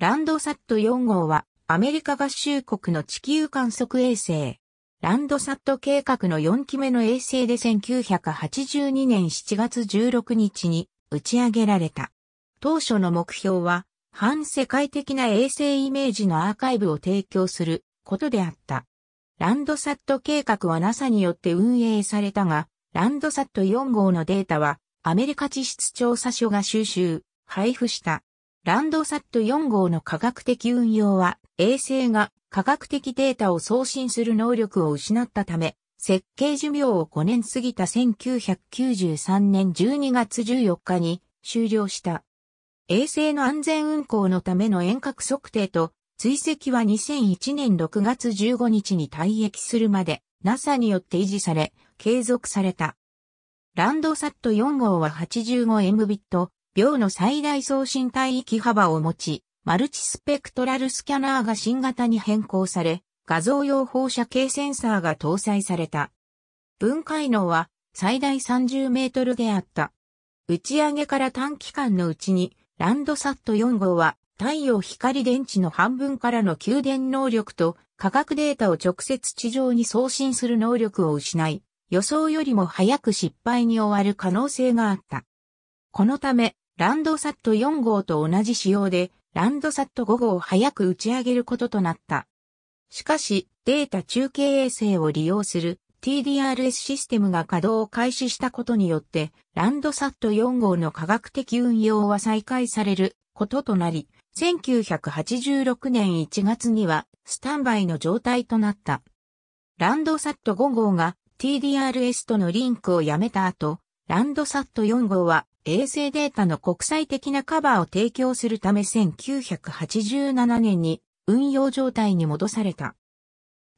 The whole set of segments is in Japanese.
ランドサット4号はアメリカ合衆国の地球観測衛星。ランドサット計画の4期目の衛星で1982年7月16日に打ち上げられた。当初の目標は、反世界的な衛星イメージのアーカイブを提供することであった。ランドサット計画は NASA によって運営されたが、ランドサット4号のデータはアメリカ地質調査所が収集、配布したランドサット4号の科学的運用は、衛星が科学的データを送信する能力を失ったため、設計寿命を5年過ぎた1993年12月14日に終了した。衛星の安全運行のための遠隔測定と追跡は2001年6月15日に退役するまで NASA によって維持され、継続された。ランドサット4号は 85Mbit 秒の最大送信帯域幅を持ち、マルチスペクトラルスキャナーが新型に変更され、画像用放射系センサーが搭載された。分解能は最大30メートルであった。打ち上げから短期間のうちに、ランドサット4号は太陽光電池の半分からの給電能力と価格データを直接地上に送信する能力を失い、予想よりも早く失敗に終わる可能性があった。このため、ランドサット4号と同じ仕様で、ランドサット5号を早く打ち上げることとなった。しかし、データ中継衛星を利用する TDRS システムが稼働を開始したことによって、ランドサット4号の科学的運用は再開されることとなり、1986年1月にはスタンバイの状態となった。ランドサット5号が TDRS とのリンクをやめた後、ランドサット4号は衛星データの国際的なカバーを提供するため1987年に運用状態に戻された。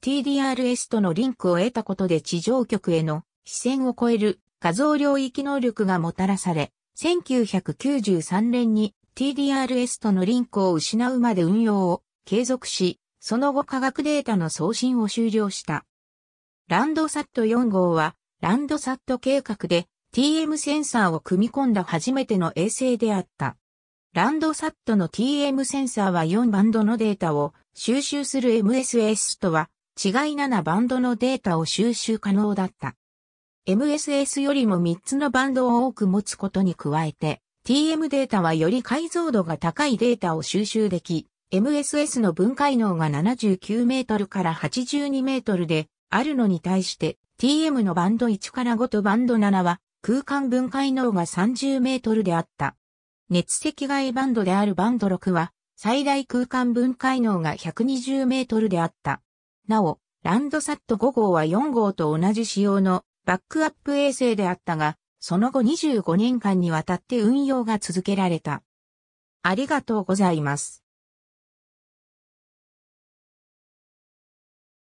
TDRS とのリンクを得たことで地上局への視線を超える画像領域能力がもたらされ、1993年に TDRS とのリンクを失うまで運用を継続し、その後科学データの送信を終了した。ランドサット4号は、ランドサット計画で TM センサーを組み込んだ初めての衛星であった。ランドサットの TM センサーは4バンドのデータを収集する MSS とは違い7バンドのデータを収集可能だった。MSS よりも3つのバンドを多く持つことに加えて、TM データはより解像度が高いデータを収集でき、MSS の分解能が79メートルから82メートルであるのに対して、TM のバンド1から5とバンド7は空間分解能が30メートルであった。熱赤外バンドであるバンド6は、最大空間分解能が120メートルであった。なお、ランドサット5号は4号と同じ仕様のバックアップ衛星であったが、その後25年間にわたって運用が続けられた。ありがとうございます。